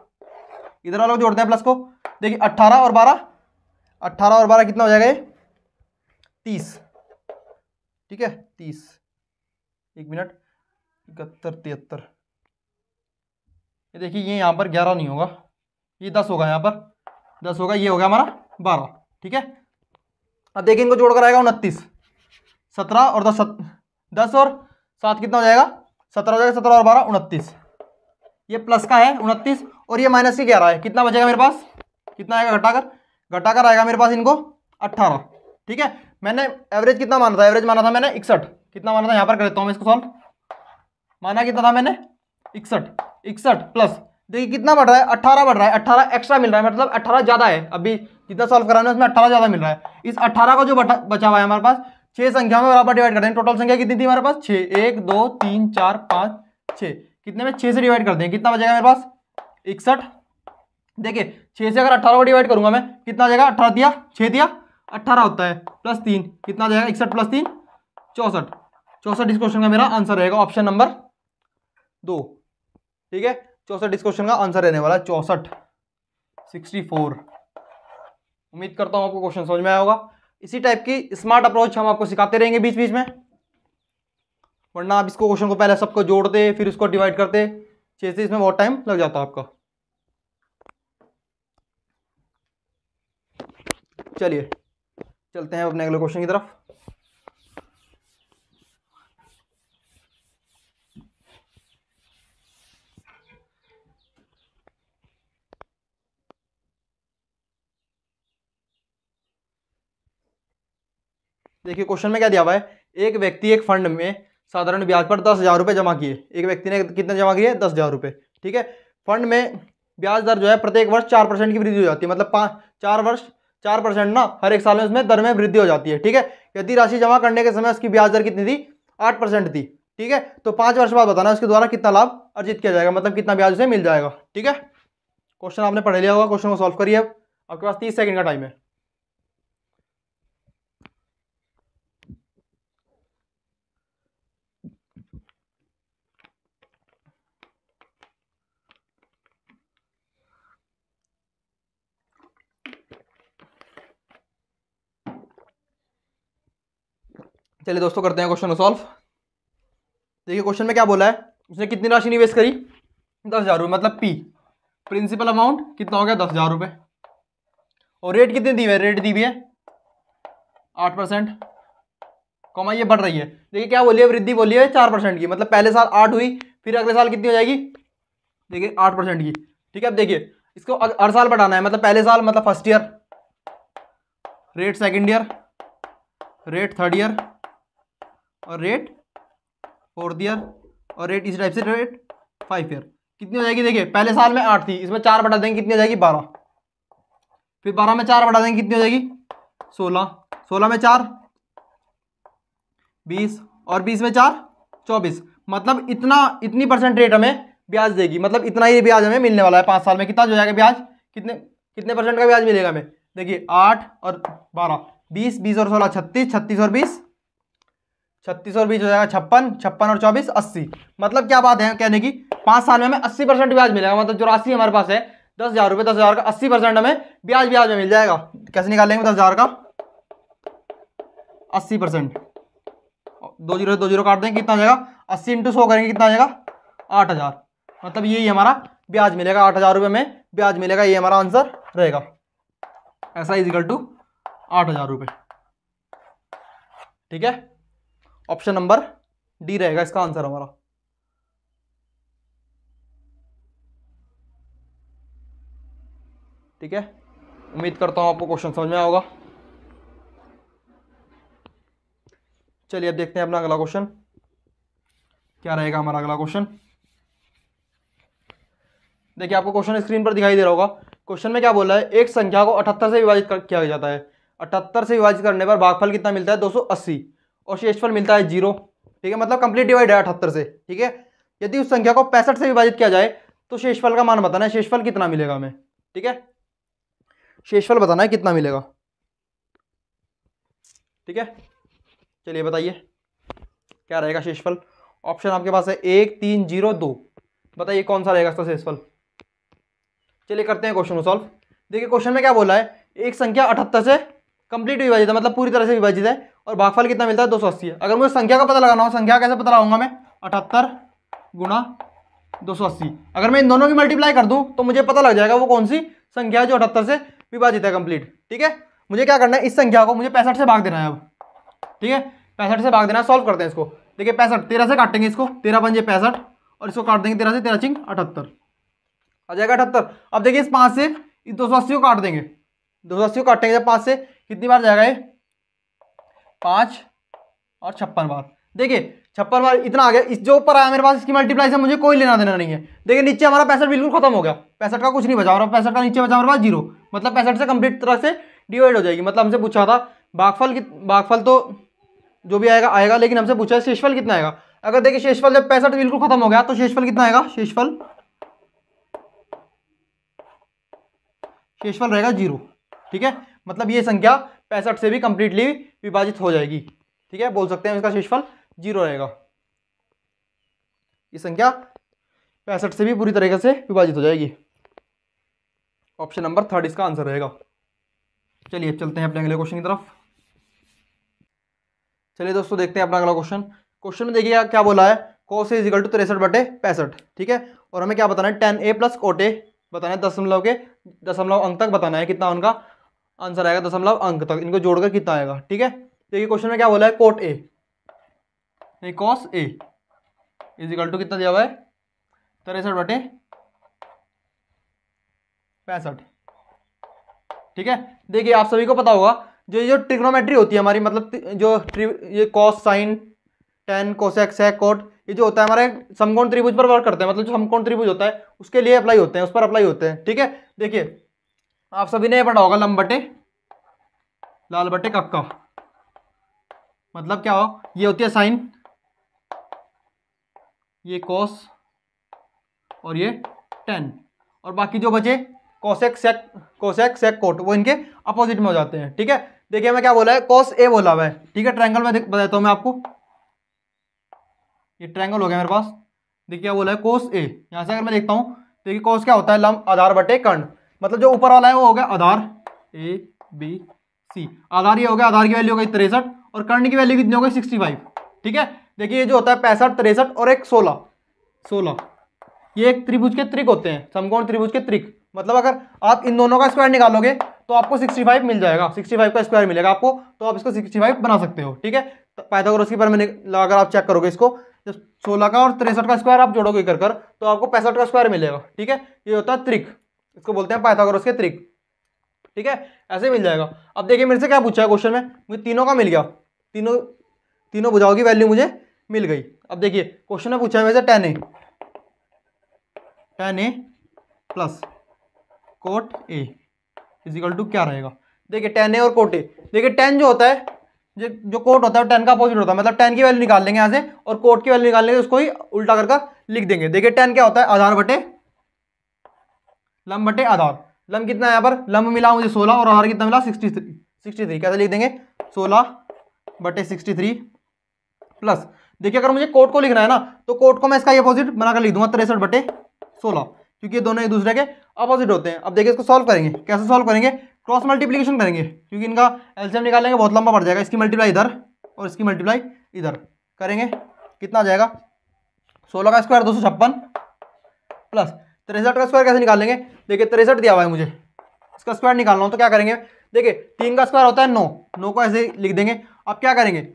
इधर वालों को जोड़ते हैं प्लस को देखिए अट्ठारह और बारह अट्ठारह और बारह कितना हो जाएगा ये तीस ठीक है तीस एक मिनट इकहत्तर तिहत्तर ये देखिए ये यहाँ पर ग्यारह नहीं होगा ये दस होगा यहाँ पर दस होगा ये होगा हमारा बारह ठीक है अब देखिए इनको जोड़कर आएगा उनतीस सत्रह और दस सत, दस और सात कितना हो जाएगा सत्रह हो जाएगा सत्रह और बारह उनतीस ये प्लस का है उनतीस और ये माइनस की ग्यारह है कितना बचेगा मेरे पास कितना आएगा घटाकर घटाकर आएगा मेरे पास इनको अट्ठारह ठीक है मैंने एवरेज कितना माना था एवरेज माना था मैंने इकसठ कितना माना था यहाँ पर कर देता हूँ मैं इसको सॉल्व माना कितना था मैंने इकसठ इकसठ प्लस देखिए कितना बढ़ रहा है अट्ठारह बढ़ रहा है अट्ठारह एक्स्ट्रा मिल रहा है मतलब अट्ठारह ज़्यादा है अभी कितना सॉल्व कराना है उसमें अट्ठारह ज़्यादा मिल रहा है इस अट्ठारह का जो बचा हुआ है हमारे पास छह संख्या में बराबर डिवाइड कर दें टोटल संख्या कितनी थी हमारे पास छः एक दो तीन चार पाँच छः कितने में छः से डिवाइड कर दें कितना बचेगा मेरे पास इकसठ देखिए छः से अगर अट्ठारह को डिवाइड करूंगा मैं कितना जाएगा अठारह दिया छः दिया अठारह होता है प्लस तीन कितना जाएगा इकसठ प्लस तीन चौंसठ चौंसठ इस क्वेश्चन का मेरा आंसर रहेगा ऑप्शन नंबर दो ठीक है चौसठ इस क्वेश्चन का आंसर रहने वाला है चौसठ सिक्सटी फोर उम्मीद करता हूँ आपको क्वेश्चन समझ में आया होगा इसी टाइप की स्मार्ट अप्रोच हम आपको सिखाते रहेंगे बीच बीच में वरना आप इसको क्वेश्चन को पहले सबको जोड़ते फिर उसको डिवाइड करते छः से इसमें बहुत टाइम लग जाता है आपका चलिए चलते हैं अपने अगले क्वेश्चन की तरफ देखिए क्वेश्चन में क्या दिया हुआ है एक व्यक्ति एक फंड में साधारण ब्याज पर दस हज़ार रुपये जमा किए एक व्यक्ति ने कितने जमा किए दस हज़ार रुपये ठीक है फंड में ब्याज दर जो है प्रत्येक वर्ष चार परसेंट की वृद्धि हो जाती है मतलब पाँच चार वर्ष चार परसेंट ना हर एक साल में उसमें दर में वृद्धि हो जाती है ठीक है यदि राशि जमा करने के समय उसकी ब्याज दर कितनी थी आठ परसेंट थी ठीक है तो पाँच वर्ष बाद बताना उसके द्वारा कितना लाभ अर्जित किया जाएगा मतलब कितना ब्याज उसे मिल जाएगा ठीक है क्वेश्चन आपने पढ़ लिया होगा क्वेश्चन को सॉल्व करिए आपके पास तीस सेकंड का टाइम है चलिए दोस्तों करते हैं क्वेश्चन को सॉल्व देखिए क्वेश्चन में क्या बोला है उसने कितनी राशि निवेश करी दस हज़ार रुपये मतलब पी प्रिंसिपल अमाउंट कितना हो गया दस हज़ार रुपये और रेट कितनी दी हुई है रेट दी हुई है आठ परसेंट कमाई ये बढ़ रही है देखिए क्या बोलिए वृद्धि बोली है चार परसेंट की मतलब पहले साल आठ हुई फिर अगले साल कितनी हो जाएगी देखिए आठ परसेंट की ठीक है अब देखिए इसको हर साल बढ़ाना है मतलब पहले साल मतलब first year rate second year rate third year और रेट फोर्थ ईयर और रेट इस टाइप से रेट फाइव ईयर कितनी हो जाएगी देखिए पहले साल में आठ थी इसमें चार बटा देंगे कितनी हो जाएगी बारह फिर बारह में चार बटा देंगे कितनी हो जाएगी सोलह सोलह में चार बीस और बीस में चार चौबीस मतलब इतना इतनी परसेंट रेट हमें ब्याज देगी मतलब इतना ही ब्याज हमें मिलने वाला है पाँच साल में कितना जो जाएगा ब्याज कितने कितने परसेंट का ब्याज मिलेगा हमें देखिए आठ और बारह बीस बीस और सोलह छत्तीस छत्तीस और बीस छत्तीस और बीस हो जाएगा छप्पन छप्पन और चौबीस अस्सी मतलब क्या बात है कहने की पाँच साल में हमें अस्सी परसेंट ब्याज मिलेगा मतलब जो राशि हमारे पास है दस हज़ार रुपये दस हज़ार का अस्सी परसेंट हमें ब्याज ब्याज में मिल जाएगा कैसे निकालेंगे दस हज़ार का अस्सी परसेंट दो जीरो दो जीरो काट देंगे कितना जाएगा अस्सी इंटू सौ करेंगे कितना जाएगा आठ हज़ार मतलब यही हमारा ब्याज मिलेगा आठ हज़ार रुपये में ब्याज मिलेगा ये हमारा आंसर रहेगा ऐसा इजिकल टू आठ हज़ार रुपये ठीक है ऑप्शन नंबर डी रहेगा इसका आंसर हमारा ठीक है उम्मीद करता हूं आपको क्वेश्चन समझ में आया होगा चलिए अब देखते हैं अपना अगला क्वेश्चन क्या रहेगा हमारा अगला क्वेश्चन देखिए आपको क्वेश्चन स्क्रीन पर दिखाई दे रहा होगा क्वेश्चन में क्या बोला है एक संख्या को अठहत्तर से विभाजित किया जाता है अठहत्तर से विभाजित करने पर भागफल कितना मिलता है दो और शेषफल मिलता है जीरो ठीक है मतलब कंप्लीट डिवाइड है अठहत्तर से ठीक है यदि उस संख्या को पैंसठ से विभाजित किया जाए तो शेषफल का मान बताना है शेषफल कितना मिलेगा हमें ठीक है शेषफल बताना है कितना मिलेगा ठीक है चलिए बताइए क्या रहेगा शेषफल ऑप्शन आपके पास है एक तीन जीरो दो बताइए कौन सा रहेगा इसका शेषफल चलिए करते हैं क्वेश्चन को सॉल्व देखिए क्वेश्चन में क्या बोला है एक संख्या अठहत्तर से कंप्लीट विभाजित है मतलब पूरी तरह से विभाजित है और भागफल कितना मिलता है दो सौ अस्सी अगर मुझे संख्या का पता लगाना हो संख्या कैसे पता लगाऊंगा मैं अठहत्तर गुणा दो सौ अस्सी अगर मैं इन दोनों की मल्टीप्लाई कर दूँ तो मुझे पता लग जाएगा वो कौन सी संख्या है जो अठहत्तर से विभाजित है कंप्लीट ठीक है मुझे क्या करना है इस संख्या को मुझे पैंसठ से भाग देना है अब ठीक है पैंसठ से भाग देना है सॉल्व करते हैं इसको देखिए पैंसठ तेरह से काटेंगे इसको तेरह पंजे पैंसठ और इसको काट देंगे तेरह से तेरह चिंग अठहत्तर आ जाएगा अठहत्तर अब देखिए इस पाँच से इस दो सौ अस्सी को काट देंगे दो सौ अस्सी को काटेंगे जब पाँच से कितनी बार जाएगा ये पाँच और छप्पन बार देखिए छप्पन बार इतना आ गया इस जो ऊपर आया मेरे पास इसकी मल्टीप्लाई से मुझे कोई लेना देना नहीं है देखिए नीचे हमारा पैंसठ बिल्कुल खत्म हो गया पैसठ का कुछ नहीं बचा और पैसठ का नीचे बचा हमारे पास जीरो मतलब पैसठ से कंप्लीट तरह से डिवाइड हो जाएगी मतलब हमसे पूछा था बागफल बागफल तो जो भी आएगा आएगा लेकिन हमसे पूछा है शेषफल कितना आएगा अगर देखिए शेषफल जब पैसठ बिल्कुल खत्म हो गया तो शेषफल कितना आएगा शेषफल शेषफल रहेगा जीरो ठीक है मतलब ये संख्या पैंसठ से भी कंप्लीटली विभाजित हो जाएगी ठीक है बोल सकते हैं इसका शेषफल जीरो रहेगा ये संख्या पैंसठ से भी पूरी तरीके से विभाजित हो जाएगी ऑप्शन नंबर थर्ड इसका आंसर रहेगा चलिए चलते हैं अपने अगले क्वेश्चन की तरफ चलिए दोस्तों देखते हैं अपना अगला क्वेश्चन क्वेश्चन में देखिए क्या बोला है कोस इज इक्वल टू तिरसठ बटे पैंसठ ठीक है और हमें क्या बताना है टेन ए प्लस कोटे बताना है दशमलव के दशमलव अंक तक बताना है कितना उनका आंसर आएगा दशमलव अंक तक इनको जोड़कर कितना आएगा ठीक है देखिए क्वेश्चन में क्या बोला है cot A cos A is equal to कितना दिया हुआ है तिरसठ बटे पैंसठ ठीक है देखिए आप सभी को पता होगा जो ये जो ट्रिग्नोमेट्री होती है हमारी मतलब जो ट्रि ये cos sine tan cosec sec cot ये जो होता है हमारे समकोण त्रिभुज पर वर्क करते हैं मतलब जो समकोण त्रिभुज होता है उसके लिए अप्लाई होते हैं उस पर अप्लाई होते हैं ठीक है देखिए आप सभी ने पढ़ा होगा लम बटे लाल बटे कक्का मतलब क्या हो ये होती है साइन ये कॉस और ये टेन और बाकी जो बचे cosec sec cosec sec cot वो इनके अपोजिट में हो जाते हैं ठीक है देखिए मैं क्या बोला है कॉस ए बोला हुआ है ठीक है ट्रैंगल में बताता हूँ मैं आपको ये ट्रैंगल हो गया मेरे पास देखिए क्या बोला है कोस ए यहाँ से अगर मैं देखता हूँ देखिए कोस क्या होता है लम आधार बटे कर्ण मतलब जो ऊपर वाला है वो हो गया आधार ए बी सी आधार ये हो गया आधार की वैल्यू हो गई तिरसठ और कर्ण की वैल्यू कितनी हो गई सिक्सटी फाइव ठीक है देखिए ये जो होता है पैंसठ तिरसठ और एक सोलह सोलह ये एक त्रिभुज के त्रिक होते हैं समकोण त्रिभुज के त्रिक मतलब अगर आप इन दोनों का स्क्वायर निकालोगे तो आपको सिक्सटी फाइव मिल जाएगा सिक्सटी फाइव का स्क्वायर मिलेगा आपको तो आप इसको सिक्सटी फाइव बना सकते हो ठीक है तो पाइथागोरस पर मैंने अगर आप चेक करोगे इसको जब सोलह का और तिरसठ का स्क्वायर आप जोड़ोगे कर कर तो आपको पैंसठ का स्क्वायर मिलेगा ठीक है ये होता है त्रिक इसको बोलते हैं पाइथागोरस के त्रिक ठीक है ऐसे मिल जाएगा अब देखिए मेरे से क्या पूछा है क्वेश्चन में मुझे तीनों का मिल गया तीनों तीनों बुझाओ की वैल्यू मुझे मिल गई अब देखिए क्वेश्चन में पूछा है मेरे से tan A tan A plus cot A is equal to क्या रहेगा देखिए टेन ए और कोट ए देखिए टेन जो होता है जो जो कोट होता है टेन का अपोजिट होता है मतलब टेन की वैल्यू निकाल लेंगे यहाँ से और कोट की वैल्यू निकाल लेंगे उसको ही उल्टा करके लिख देंगे देखिए टेन क्या होता है आधार बटे लंब बटे आधार लंब कितना यहाँ पर लंब मिला मुझे सोलह और आधार कितना मिला सिक्सटी थ्री सिक्सटी थ्री कैसे लिख देंगे सोलह बटे सिक्सटी थ्री प्लस देखिए अगर मुझे कोट को लिखना है ना तो कोट को मैं इसका अपोजिट बनाकर लिख दूंगा तिरसठ बटे सोलह क्योंकि ये दोनों एक दूसरे के अपोजिट होते हैं अब देखिए इसको सॉल्व करेंगे कैसे सॉल्व करेंगे क्रॉस मल्टीप्लीकेशन करेंगे क्योंकि इनका एल्सियम निकालेंगे बहुत लंबा पड़ जाएगा इसकी मल्टीप्लाई इधर और इसकी मल्टीप्लाई इधर करेंगे कितना आ जाएगा सोलह का स्क्वायर दो सौ छप्पन प्लस तिरसठ का स्क्वायर कैसे निकालेंगे देखिए तिरसठ दिया हुआ है मुझे इसका स्क्वायर निकालना हो तो क्या करेंगे देखिए तीन का स्क्वायर होता है नौ नौ को ऐसे लिख देंगे अब क्या करेंगे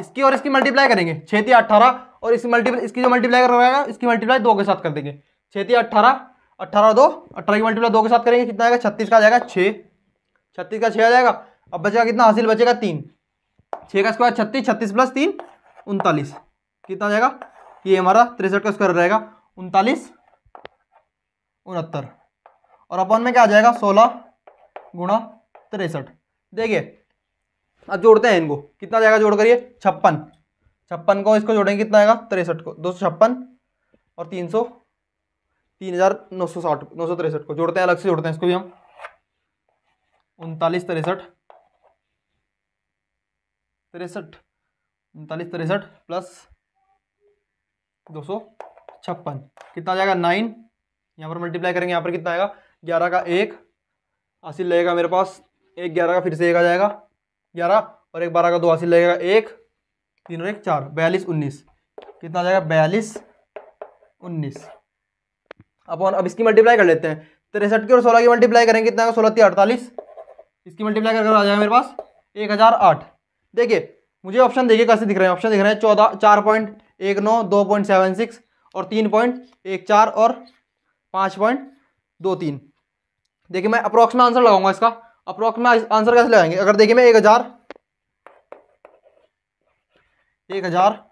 इसकी और इसकी मल्टीप्लाई करेंगे छेती अट्ठारह और इसकी मल्टीप्लाई इसकी जो मल्टीप्लाई कर करवाएगा इसकी मल्टीप्लाई दो के साथ कर देंगे छेती अट्ठारह अट्ठारह दो अट्ठारह की मल्टीप्लाई दो के साथ करेंगे कितना आएगा छत्तीस का आ जाएगा छः छत्तीस का छः आ जाएगा अब बचेगा कितना हासिल बचेगा तीन छः का स्क्वायर छत्तीस छत्तीस प्लस तीन उनतालीस कितना आ जाएगा ये हमारा तिरसठ का स्क्वायर रहेगा उनतालीस उनहत्तर और अपन में क्या आ जाएगा सोलह गुणा तिरसठ देखिए अब जोड़ते हैं इनको कितना जाएगा जोड़ करिए छप्पन छप्पन को इसको जोड़ेंगे कितना आएगा तिरसठ को दो सौ छप्पन और तीन सौ तीन हज़ार नौ सौ साठ नौ सौ तिरसठ को जोड़ते हैं अलग से जोड़ते हैं इसको भी हम उनतालीस तिरसठ तिरसठ उनतालीस तिरसठ प्लस दो सौ छप्पन कितना आ जाएगा नाइन यहाँ पर मल्टीप्लाई करेंगे यहाँ पर कितना आएगा ग्यारह का एक हासिल लगेगा मेरे पास एक ग्यारह का फिर से एक आ जाएगा ग्यारह और एक बारह का दो हासिल लगेगा एक तीन और एक चार बयालीस उन्नीस कितना आ जाएगा बयालीस उन्नीस अपन अब इसकी मल्टीप्लाई कर लेते हैं तिरसठ की और सोलह की मल्टीप्लाई करेंगे कितना सोलह तीन अड़तालीस इसकी मल्टीप्लाई कर आ जाएगा मेरे पास एक हज़ार आठ देखिए मुझे ऑप्शन देखिए कैसे दिख रहे हैं ऑप्शन दिख रहे हैं चौदह चार पॉइंट एक नौ दो पॉइंट सेवन सिक्स और तीन पॉइंट एक चार और पाँच पॉइंट दो तीन देखिए मैं अप्रोक्स में आंसर लगाऊंगा इसका अप्रोक्स में आंसर कैसे लगाएंगे अगर देखिए मैं एक हज़ार एक हज़ार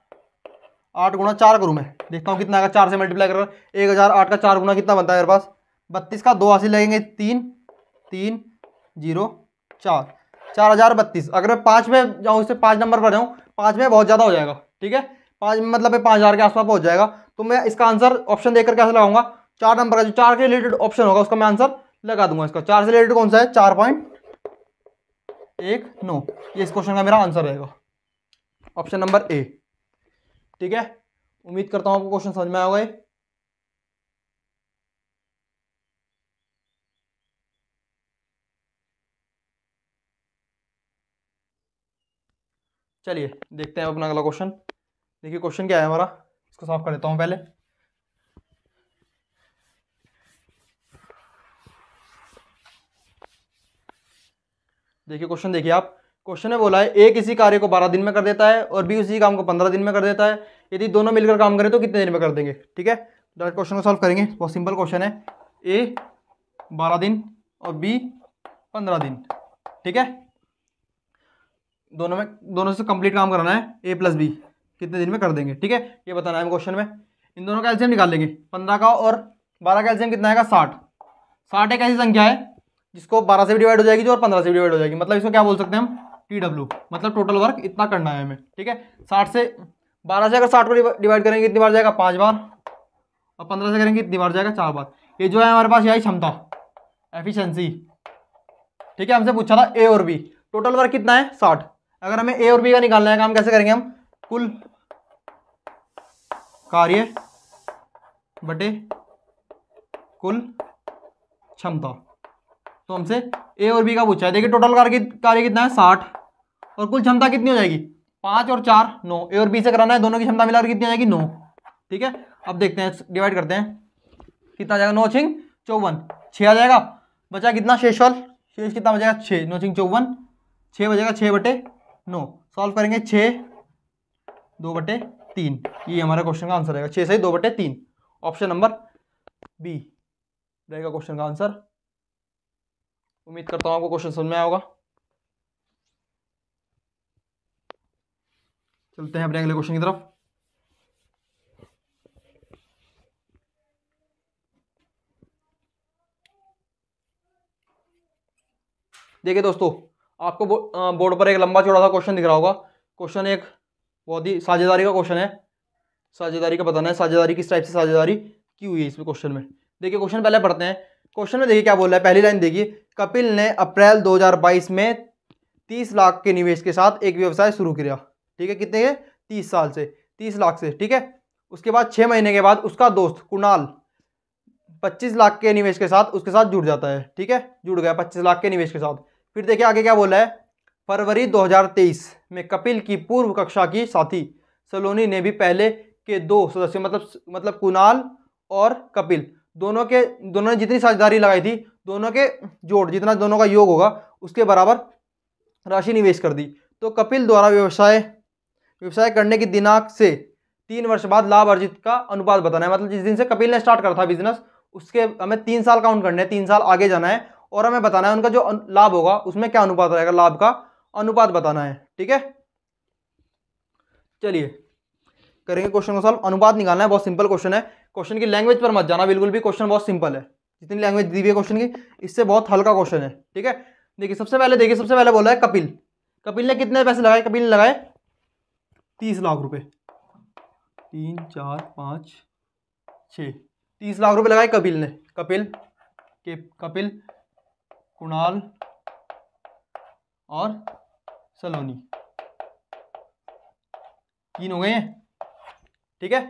आठ गुणा चार करूँ मैं देखता हूँ कितना आएगा चार से मल्टीप्लाई कर एक हज़ार आठ का चार गुना कितना बनता है मेरे पास बत्तीस का दो हासिल लगेंगे तीन तीन जीरो चार चार हज़ार बत्तीस अगर मैं पाँच में जाऊँ इससे पाँच नंबर पर जाऊँ पाँच में बहुत ज़्यादा हो जाएगा ठीक है पाँच मतलब पाँच हज़ार के आसपास पहुँच जाएगा तो मैं इसका आंसर ऑप्शन देकर कैसे लगाऊंगा चार नंबर का जो चार के रिलेटेड ऑप्शन होगा उसका मैं आंसर लगा दूंगा इसका चार से रिलेटेड कौन सा है चार पॉइंट एक नो ये इस क्वेश्चन का मेरा आंसर रहेगा ऑप्शन नंबर ए ठीक है उम्मीद करता हूँ आपको क्वेश्चन समझ में आया चलिए देखते हैं अपना अगला क्वेश्चन देखिए क्वेश्चन क्या है हमारा इसको साफ कर देता हूँ पहले देखिए क्वेश्चन देखिए आप क्वेश्चन ने बोला है ए किसी कार्य को बारह दिन में कर देता है और बी उसी काम को पंद्रह दिन में कर देता है यदि दोनों मिलकर काम करें तो कितने दिन में कर देंगे ठीक है डायरेक्ट क्वेश्चन को सॉल्व करेंगे बहुत सिंपल क्वेश्चन है ए बारह दिन और बी पंद्रह दिन ठीक है दोनों में दोनों से कंप्लीट काम कराना है ए प्लस बी कितने दिन में कर देंगे ठीक है ये बताना है क्वेश्चन में इन दोनों का एल्शियम निकाल लेंगे पंद्रह का और बारह का एल्शियम कितना आएगा साठ साठ एक ऐसी संख्या है जिसको बारह से भी डिवाइड हो जाएगी जो और पंद्रह से भी डिवाइड हो जाएगी मतलब इसको क्या बोल सकते हैं हम टी डब्ल्यू मतलब टोटल वर्क इतना करना है हमें ठीक है साठ से बारह से अगर साठ को डिवाइड करेंगे कितनी बार जाएगा पाँच बार और पंद्रह से करेंगे कितनी बार जाएगा चार बार ये जो है हमारे पास यही क्षमता एफिशेंसी ठीक है हमसे पूछा था ए और बी टोटल वर्क कितना है साठ अगर हमें ए और बी का निकालना है काम कैसे करेंगे हम कुल कार्य बटे कुल क्षमता तो हमसे ए और बी का पूछा है देखिए टोटल कार्य कार्य कितना है साठ और कुल क्षमता कितनी हो जाएगी पाँच और चार नौ ए और बी से कराना है दोनों की क्षमता मिलाकर कितनी हो जाएगी नौ ठीक है अब देखते हैं डिवाइड करते हैं कितना जाएगा नौ छिंग चौवन छः आ जाएगा बचा कितना वाल शेष कितना बचेगा छः नौ छिंग चौवन छः बचेगा छः बटे नौ सॉल्व करेंगे छः दो बटे तीन ये हमारा क्वेश्चन का आंसर रहेगा छः सही दो बटे तीन ऑप्शन नंबर बी रहेगा क्वेश्चन का आंसर उम्मीद करता हूँ आपको क्वेश्चन समझ में आया होगा चलते हैं अपने अगले क्वेश्चन की तरफ देखिए दोस्तों आपको बोर्ड पर एक लंबा चौड़ा सा क्वेश्चन दिख रहा होगा क्वेश्चन एक बहुत ही साझेदारी का क्वेश्चन है साझेदारी का बताना है साझेदारी किस टाइप से साझेदारी की हुई है इसमें क्वेश्चन में देखिए क्वेश्चन पहले पढ़ते हैं क्वेश्चन में देखिए क्या बोल रहा है पहली लाइन देखिए कपिल ने अप्रैल 2022 में 30 लाख के निवेश के साथ एक व्यवसाय शुरू किया ठीक है कितने के 30 साल से 30 लाख से ठीक है उसके बाद छः महीने के बाद उसका दोस्त कुणाल 25 लाख के निवेश के साथ उसके साथ जुड़ जाता है ठीक है जुड़ गया 25 लाख के निवेश के साथ फिर देखिए आगे क्या बोला है फरवरी 2023 में कपिल की पूर्व कक्षा की साथी सलोनी ने भी पहले के दो सदस्य मतलब मतलब कुणाल और कपिल दोनों के दोनों ने जितनी साझेदारी लगाई थी दोनों के जोड़ जितना दोनों का योग होगा उसके बराबर राशि निवेश कर दी तो कपिल द्वारा व्यवसाय व्यवसाय करने की दिनांक से तीन वर्ष बाद लाभ अर्जित का अनुपात बताना है मतलब जिस दिन से कपिल ने स्टार्ट करा था बिजनेस उसके हमें तीन साल काउंट करने है तीन साल आगे जाना है और हमें बताना है उनका जो लाभ होगा उसमें क्या अनुपात रहेगा लाभ का अनुपात बताना है ठीक है चलिए करेंगे क्वेश्चन को सॉल्व अनुपात निकालना है बहुत सिंपल क्वेश्चन है क्वेश्चन की लैंग्वेज पर मत जाना बिल्कुल भी क्वेश्चन बहुत सिंपल है जितनी लैंग्वेज दी हुई है क्वेश्चन की इससे बहुत हल्का क्वेश्चन है ठीक है देखिए सबसे पहले देखिए सबसे पहले बोला है कपिल कपिल ने कितने पैसे लगाए कपिल ने लगाए तीस लाख रुपए तीन चार पाँच छ तीस लाख रुपए लगाए कपिल ने कपिल के कपिल कुणाल और सलोनी तीन हो गए हैं ठीक है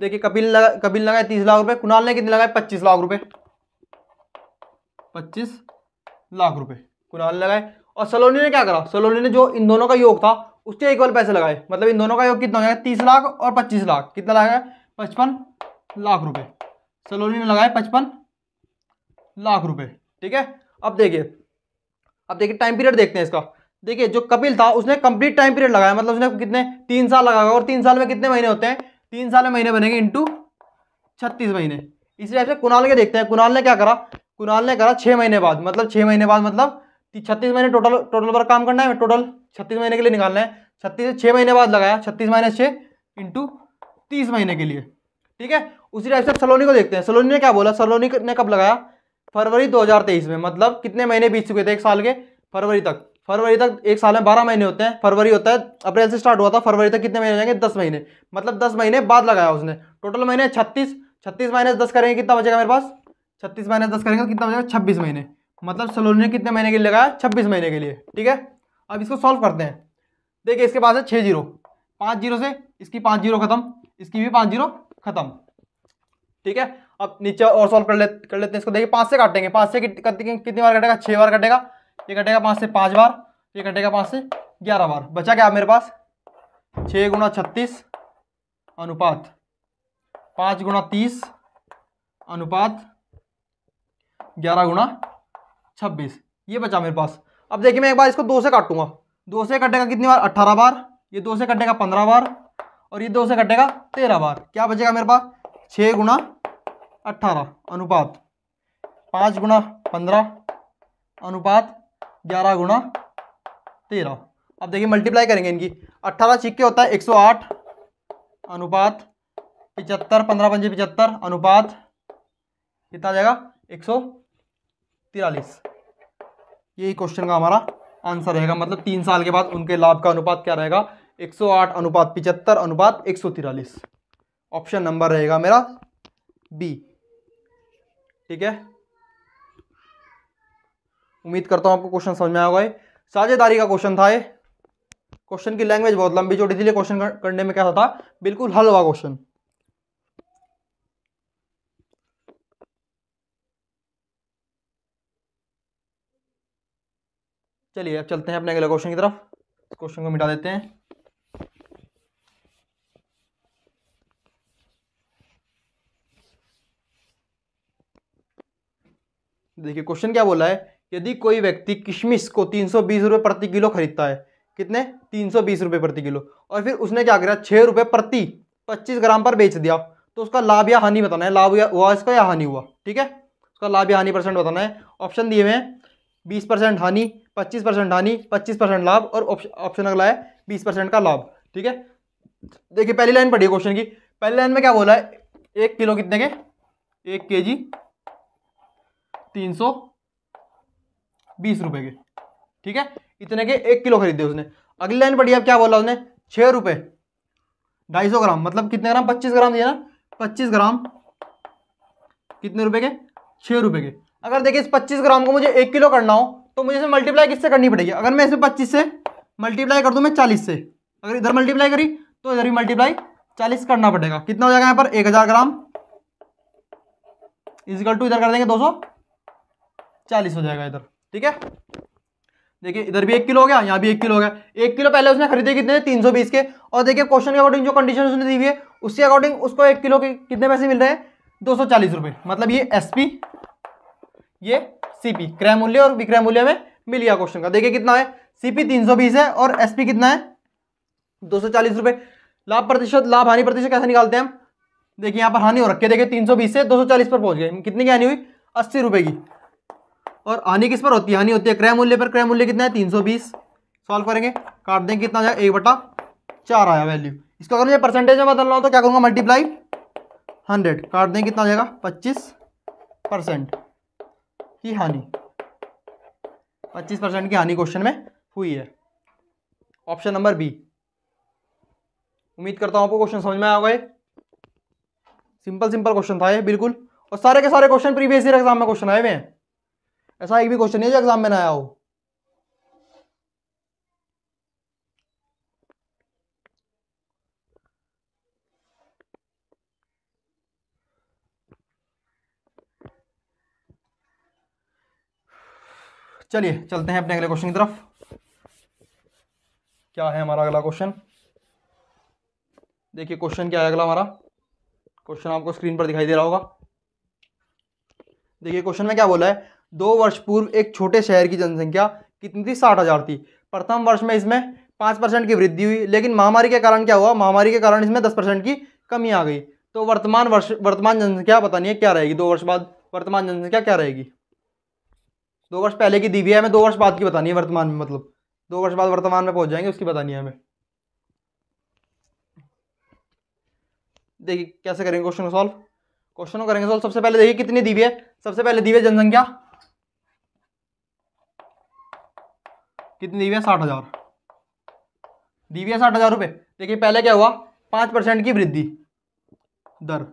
देखिए कपिल लगा कपिल लगाए तीस लाख रुपए कुणाल ने कितने लगाए पच्चीस लाख रुपए पच्चीस लाख रुपए कुणाल लगाए और सलोनी ने क्या करा सलोनी ने जो इन दोनों का योग था उसके इक्वल पैसे लगाए मतलब इन दोनों का योग कितना हो गया तीस लाख और पच्चीस लाख कितना लगाया पचपन लाख रुपए सलोनी ने लगाए पचपन लाख रुपए ठीक है अब देखिए अब देखिए टाइम पीरियड देखते हैं इसका देखिए जो कपिल था उसने कंप्लीट टाइम पीरियड लगाया मतलब उसने कितने तीन साल लगाया और तीन साल में कितने महीने होते हैं तीन साल में महीने बनेंगे इंटू छत्तीस महीने इसी टाइप से कुणाल के देखते हैं कुणाल ने क्या करा कुणाल ने करा छः महीने बाद मतलब छः महीने बाद मतलब छत्तीस महीने टोटल टोटल पर काम करना है टोटल छत्तीस महीने के लिए निकालना है छत्तीस छः महीने बाद लगाया छत्तीस महीने छः इंटू तीस महीने के लिए ठीक है उसी टाइप से सलोनी को देखते हैं सलोनी ने क्या बोला सलोनी ने कब लगाया फरवरी 2023 में मतलब कितने महीने बीत चुके थे एक साल के फरवरी तक फरवरी तक एक साल में बारह महीने होते हैं फरवरी होता है अप्रैल से स्टार्ट हुआ था फरवरी तक कितने महीने हो जाएंगे दस महीने मतलब दस महीने बाद लगाया उसने टोटल महीने छत्तीस छत्तीस माइनस दस करेंगे कितना बचेगा मेरे पास छत्तीस माइनस दस करेंगे कितना बचेगा छब्बीस महीने मतलब सलोनी ने कितने महीने के लिए लगाया छब्बीस महीने के लिए ठीक है अब इसको सॉल्व करते हैं देखिए इसके पास है छः जीरो पाँच जीरो से इसकी पाँच जीरो खत्म इसकी भी पाँच जीरो खत्म ठीक है अब नीचे और सॉल्व कर ले कर लेते हैं इसको देखिए पाँच से काटेंगे पाँच से कितनी बार कटेगा छः बार कटेगा ये घटेगा पाँच से पाँच बार ये घटेगा पाँच से ग्यारह बार बचा क्या मेरे पास छः गुणा छत्तीस अनुपात पाँच गुणा तीस अनुपात ग्यारह गुणा छब्बीस ये बचा मेरे पास अब देखिए मैं एक बार इसको दो से काटूंगा दो से कटेगा कितनी बार अट्ठारह बार ये दो से कटेगा पंद्रह बार और ये दो से कटेगा तेरह बार क्या बचेगा मेरे पास छः गुणा अट्ठारह अनुपात पाँच गुणा पंद्रह अनुपात ग्यारह गुणा तेरह अब देखिए मल्टीप्लाई करेंगे इनकी अट्ठारह छिक्के होता है एक सौ आठ अनुपात पिचहत्तर पंद्रह पंजे पिचहत्तर अनुपात कितना जाएगा एक सौ तिरालीस यही क्वेश्चन का हमारा आंसर रहेगा मतलब तीन साल के बाद उनके लाभ का अनुपात क्या रहेगा एक सौ आठ अनुपात पिचहत्तर अनुपात एक सौ तिरालीस ऑप्शन नंबर रहेगा मेरा बी ठीक है उम्मीद करता हूँ आपको क्वेश्चन समझ में आएगा साझेदारी का क्वेश्चन था ये क्वेश्चन की लैंग्वेज बहुत लंबी छोटी थी क्वेश्चन करने में क्या था बिल्कुल हल हुआ क्वेश्चन चलिए अब चलते हैं अपने अगले क्वेश्चन की तरफ क्वेश्चन को मिटा देते हैं देखिए क्वेश्चन क्या बोला है यदि कोई व्यक्ति किशमिश को तीन सौ प्रति किलो खरीदता है कितने तीन सौ प्रति किलो और फिर उसने क्या करा छः रुपये प्रति पच्चीस ग्राम पर बेच दिया तो उसका लाभ या हानि बताना है लाभ या हुआ इसका या हानि हुआ ठीक है उसका लाभ या हानि परसेंट बताना है ऑप्शन दिए हुए हैं बीस परसेंट हानि पच्चीस परसेंट हानि पच्चीस परसेंट लाभ और ऑप्शन अगला है बीस परसेंट का लाभ ठीक है देखिए पहली लाइन पढ़िए क्वेश्चन की पहली लाइन में क्या बोला है एक किलो कितने के एक के जी तीन सौ बीस रुपए के ठीक है इतने के एक किलो खरीदे उसने अगली लाइन पढ़ी अब क्या बोला उसने छः रुपये ढाई सौ ग्राम मतलब कितने ग्राम पच्चीस ग्राम दिया ना पच्चीस ग्राम कितने रुपए के छः रुपए के अगर देखिए इस पच्चीस ग्राम को मुझे एक किलो करना हो तो मुझे इसे मल्टीप्लाई किससे करनी पड़ेगी अगर मैं इसे पच्चीस से मल्टीप्लाई कर दूँ मैं चालीस से अगर इधर मल्टीप्लाई करी तो इधर भी मल्टीप्लाई चालीस करना पड़ेगा कितना हो जाएगा यहाँ पर एक हज़ार ग्राम इजिकल टू इधर कर देंगे दो सौ चालीस हो जाएगा इधर ठीक है देखिए इधर भी एक किलो हो गया यहाँ भी एक किलो हो गया एक किलो पहले उसने खरीदे कितने तीन सौ बीस के और देखिए क्वेश्चन के अकॉर्डिंग जो कंडीशन उसने दी हुई है उसके अकॉर्डिंग उसको एक किलो के कितने पैसे मिल रहे हैं दो सौ चालीस रुपये मतलब ये एस पी ये सीपी क्रय मूल्य और विक्रय मूल्य में मिल गया क्वेश्चन का देखिए कितना है सीपी तीन सौ बीस है और एसपी कितना है दो सौ चालीस रुपये लाभ प्रतिशत लाभ हानि प्रतिशत कैसे निकालते हैं हम देखिए यहाँ पर हानि हो रखी है देखिए तीन सौ बीस से दो सौ चालीस पर पहुंच गए कितनी की हानि हुई अस्सी रुपये की और आनी किस पर होती है हानि होती है क्रय मूल्य पर क्रय मूल्य कितना है तीन सौ बीस सॉल्व करेंगे काट देंगे कितना जाए एक बटा चार आया वैल्यू इसको अगर मुझे परसेंटेज में बदलना हो तो क्या करूँगा मल्टीप्लाई हंड्रेड काट देंगे कितना जाएगा पच्चीस परसेंट की हानि पच्चीस परसेंट की हानि क्वेश्चन में हुई है ऑप्शन नंबर बी उम्मीद करता हूँ आपको क्वेश्चन समझ में आ गए सिंपल सिंपल क्वेश्चन था ये बिल्कुल और सारे के सारे क्वेश्चन प्रीवियस ईयर एग्जाम में क्वेश्चन आए हुए हैं ऐसा एक भी क्वेश्चन नहीं जो एग्जाम में ना आया हो चलिए चलते हैं अपने अगले क्वेश्चन की तरफ क्या है हमारा अगला क्वेश्चन देखिए क्वेश्चन क्या है अगला हमारा क्वेश्चन आपको स्क्रीन पर दिखाई दे रहा होगा देखिए क्वेश्चन में क्या बोला है दो वर्ष पूर्व एक छोटे शहर की जनसंख्या कितनी थी साठ हज़ार थी प्रथम वर्ष में इसमें पाँच परसेंट की वृद्धि हुई लेकिन महामारी के कारण क्या हुआ महामारी के कारण इसमें दस परसेंट की कमी आ गई तो वर्तमान वर्ष वर्तमान जनसंख्या पता नहीं है क्या रहेगी दो वर्ष बाद वर्तमान जनसंख्या क्या रहेगी दो वर्ष पहले की दी हुई है हमें दो वर्ष बाद की बतानी है वर्तमान में मतलब दो वर्ष बाद वर्तमान में पहुंच जाएंगे उसकी बतानी है हमें देखिए कैसे करेंगे क्वेश्चन को सॉल्व क्वेश्चन को करेंगे सॉल्व सबसे पहले देखिए कितनी दीवी है सबसे पहले दीवी जनसंख्या कितनी दी हुई है साठ हज़ार दी हुई है साठ हज़ार रुपये देखिए पहले क्या हुआ पाँच परसेंट की वृद्धि दर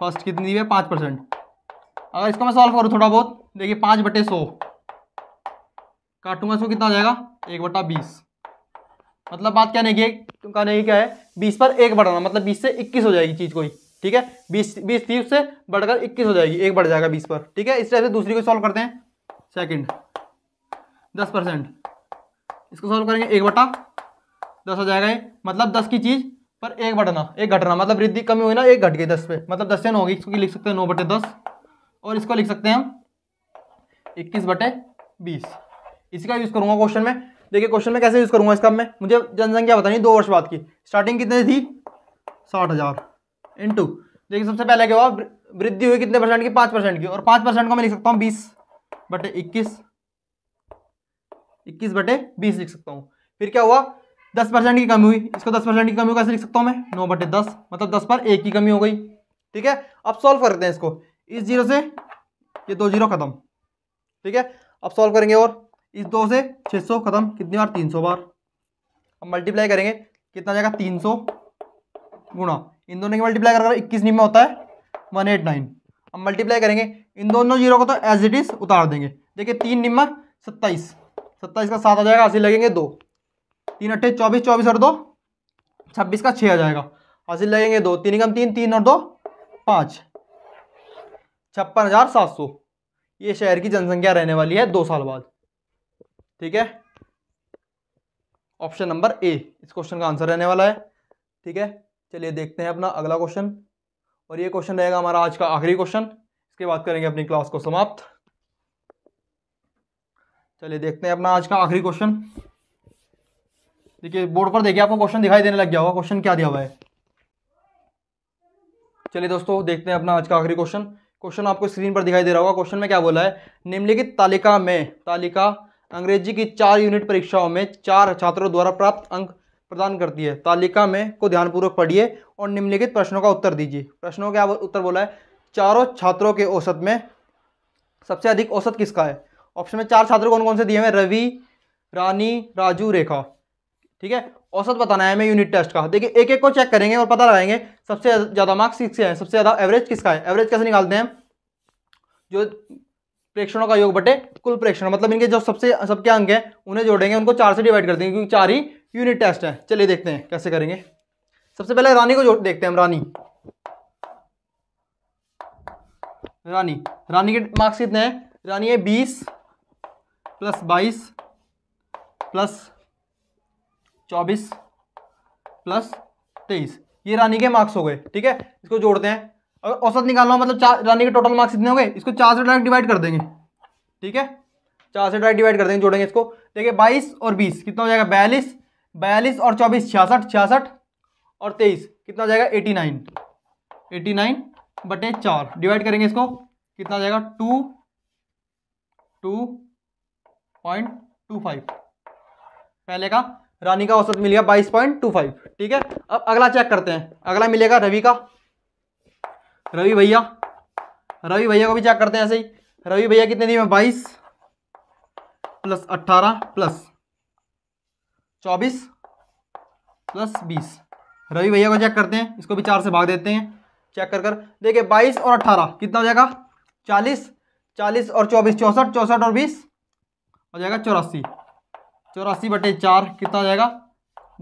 फर्स्ट कितनी दी हुई है पाँच परसेंट अगर इसको मैं सॉल्व करूँ थोड़ा बहुत देखिए पाँच बटे सौ काटूंगा इसको कितना आ जाएगा एक बटा बीस मतलब बात क्या नहीं तुम कहने की क्या है बीस पर एक बढ़ाना मतलब बीस से इक्कीस हो जाएगी चीज़ कोई ठीक है बीस बीस तीस से बढ़कर इक्कीस हो जाएगी एक बढ़ जाएगा बीस पर ठीक है इस तरह से दूसरी को सॉल्व करते हैं सेकंड दस परसेंट इसको सॉल्व करेंगे एक बटा दस हो जाएगा ये मतलब दस की चीज़ पर एक बटना एक घटना मतलब वृद्धि कमी हुई ना एक घट गई दस पे मतलब दस से नौ होगी इसको लिख सकते हैं नौ बटे दस और इसको लिख सकते हैं हम इक्कीस बटे बीस इसी का यूज़ करूंगा क्वेश्चन में देखिए क्वेश्चन में कैसे यूज़ करूंगा इसका मैं मुझे जनसंख्या बतानी दो वर्ष बाद की स्टार्टिंग कितनी थी साठ हज़ार टू देखिए सबसे पहले क्या हुआ वृद्धि हुई कितने परसेंट की पाँच परसेंट की और पाँच परसेंट को मैं लिख सकता हूँ बीस बटे इक्कीस इक्कीस बटे बीस लिख सकता हूँ फिर क्या हुआ दस परसेंट की कमी हुई इसको दस परसेंट की कमी होगा कैसे लिख सकता हूँ मैं नौ बटे दस मतलब दस पर एक की कमी हो गई ठीक है अब सॉल्व करते हैं इसको इस जीरो से ये दो जीरो खत्म ठीक है अब सॉल्व करेंगे और इस दो से छः सौ खत्म कितनी बार तीन सौ बार अब मल्टीप्लाई करेंगे कितना जाएगा तीन सौ गुणा इन दोनों की मल्टीप्लाई कर इक्कीस नीम में होता है वन एट नाइन अब मल्टीप्लाई करेंगे इन दोनों जीरो को तो एज इट इज़ उतार देंगे देखिए तीन निम्मा सत्ताईस सत्ताईस का सात आ जाएगा अस्सी लगेंगे दो तीन अट्ठे चौबीस चौबीस और दो छब्बीस का छः आ जाएगा अस्सी लगेंगे दो तीन कम तीन तीन और दो पाँच छप्पन हज़ार सात सौ ये शहर की जनसंख्या रहने वाली है दो साल बाद ठीक है ऑप्शन नंबर ए इस क्वेश्चन का आंसर रहने वाला है ठीक है चलिए देखते हैं अपना अगला क्वेश्चन और ये क्वेश्चन रहेगा हमारा आज का आखिरी क्वेश्चन इसके बाद करेंगे अपनी क्लास को समाप्त चलिए देखते हैं अपना आज का आखिरी क्वेश्चन देखिए बोर्ड पर देखिए आपको क्वेश्चन दिखाई देने लग गया होगा क्वेश्चन क्या दिया हुआ है चलिए दोस्तों देखते हैं अपना आज का आखिरी क्वेश्चन क्वेश्चन आपको स्क्रीन पर दिखाई दे रहा होगा क्वेश्चन में क्या बोला है निम्नलिखित तालिका में तालिका अंग्रेजी की चार यूनिट परीक्षाओं में चार छात्रों द्वारा प्राप्त अंक प्रदान करती है तालिका में को ध्यानपूर्वक पढ़िए और निम्नलिखित प्रश्नों का उत्तर दीजिए प्रश्नों का उत्तर बोला है चारों छात्रों के औसत में सबसे अधिक औसत किसका है ऑप्शन में चार छात्र कौन कौन से दिए हैं रवि रानी राजू रेखा ठीक है औसत बताना है हमें यूनिट टेस्ट का देखिए एक एक को चेक करेंगे और पता लगाएंगे सबसे ज़्यादा मार्क्स किसके हैं सबसे ज़्यादा एवरेज किसका है एवरेज कैसे निकालते हैं जो प्रेक्षणों का योग बटे कुल प्रेक्षण मतलब इनके जो सबसे सबके अंक हैं उन्हें जोड़ेंगे उनको चार से डिवाइड कर देंगे क्योंकि चार ही यूनिट टेस्ट है चलिए देखते हैं कैसे करेंगे सबसे पहले रानी को जो देखते हैं हम रानी रानी रानी के मार्क्स कितने हैं रानी है बीस प्लस बाईस प्लस चौबीस प्लस तेईस ये रानी के मार्क्स हो गए ठीक है इसको जोड़ते हैं अगर औसत निकालना हो मतलब चार रानी के टोटल मार्क्स इतने हो गए इसको चार से डायरेक्ट डिवाइड कर देंगे ठीक है चार से डायरेक्ट डिवाइड कर देंगे जोड़ेंगे इसको देखिए बाईस और बीस कितना हो जाएगा बयालीस बयालीस और चौबीस छियासठ छियासठ और तेईस कितना हो जाएगा एटी नाइन एटी नाइन बटे चार डिवाइड करेंगे इसको कितना हो जाएगा two two point two five पहले का रानी का औसत मिल गया बाईस पॉइंट टू फाइव ठीक है अब अगला चेक करते हैं अगला मिलेगा रवि का रवि भैया रवि भैया को भी चेक करते हैं ऐसे ही रवि भैया कितने दिन में बाईस प्लस अट्ठारह प्लस चौबीस प्लस बीस रवि भैया को चेक करते हैं इसको भी चार से भाग देते हैं चेक कर कर देखिए बाईस और अट्ठारह कितना हो जाएगा चालीस चालीस और चौबीस चौंसठ चौंसठ और बीस हो जाएगा चौरासी चौरासी बटे चार कितना हो जाएगा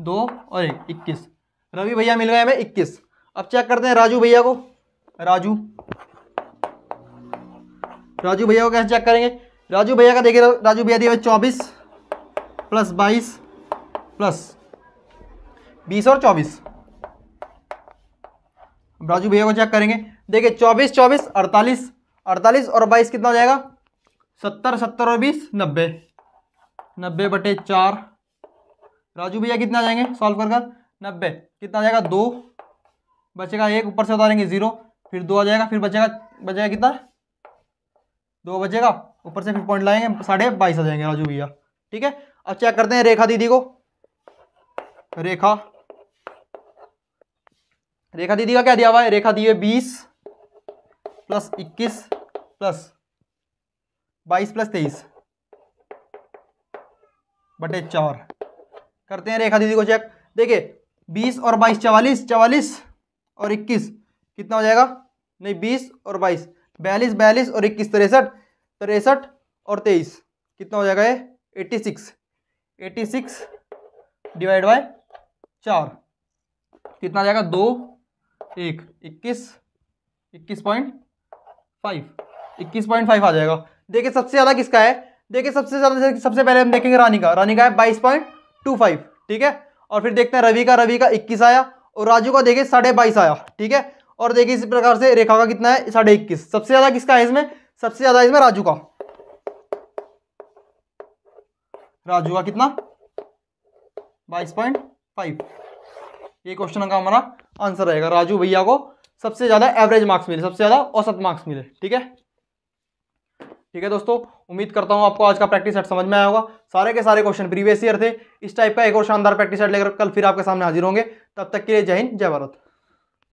दो और एक इक्कीस रवि भैया मिल गए हमें इक्कीस अब चेक करते हैं राजू भैया को राजू राजू भैया को कैसे चेक करेंगे राजू भैया का देखिए राजू भैया दिया चौबीस प्लस बाईस प्लस बीस और चौबीस राजू भैया को चेक करेंगे देखिए चौबीस चौबीस अड़तालीस अड़तालीस और बाईस कितना हो जाएगा सत्तर सत्तर और बीस नब्बे नब्बे बटे चार राजू भैया कितना आ जाएंगे सॉल्व कर कर नब्बे कितना आ जाएगा दो बचेगा एक ऊपर से उतारेंगे ज़ीरो फिर दो आ जाएगा फिर बचेगा बचेगा कितना दो बचेगा ऊपर से फिर पॉइंट लाएंगे साढ़े बाईस आ जाएंगे राजू भैया ठीक है अब चेक करते हैं रेखा दीदी को रेखा रेखा दीदी का क्या दिया हुआ है रेखा दी है बीस प्लस इक्कीस प्लस बाईस प्लस तेईस बटे चार करते हैं रेखा दीदी को चेक देखिए बीस और बाईस चवालीस चवालीस और इक्कीस कितना हो जाएगा नहीं बीस और बाईस बयालीस बयालीस और इक्कीस तिरसठ तिरसठ और तेईस कितना हो जाएगा ये eighty six eighty six divide by चार कितना आ जाएगा दो एक इक्कीस इक्कीस पॉइंट फाइव इक्कीस पॉइंट फाइव आ जाएगा देखिए सबसे ज़्यादा किसका है देखिए सबसे ज़्यादा सबसे पहले हम देखेंगे रानी का रानी का है बाईस पॉइंट टू फाइव ठीक है और फिर देखते हैं रवि का रवि का इक्कीस आया और राजू का देखिए साढ़े बाईस आया ठीक है और देखिए इसी प्रकार से रेखा का कितना है साढ़े इक्कीस सबसे ज़्यादा किसका है इसमें सबसे ज़्यादा इसमें राजू का राजू का कितना बाईस पॉइंट फाइव ये क्वेश्चन का हमारा आंसर रहेगा राजू भैया को सबसे ज़्यादा एवरेज मार्क्स मिले सबसे ज़्यादा औसत मार्क्स मिले ठीक है ठीक है दोस्तों उम्मीद करता हूँ आपको आज का प्रैक्टिस सेट समझ में आया होगा सारे के सारे क्वेश्चन प्रीवियस ईयर थे इस टाइप का एक और शानदार प्रैक्टिस सेट लेकर कल फिर आपके सामने हाजिर होंगे तब तक के लिए जय हिंद जय भारत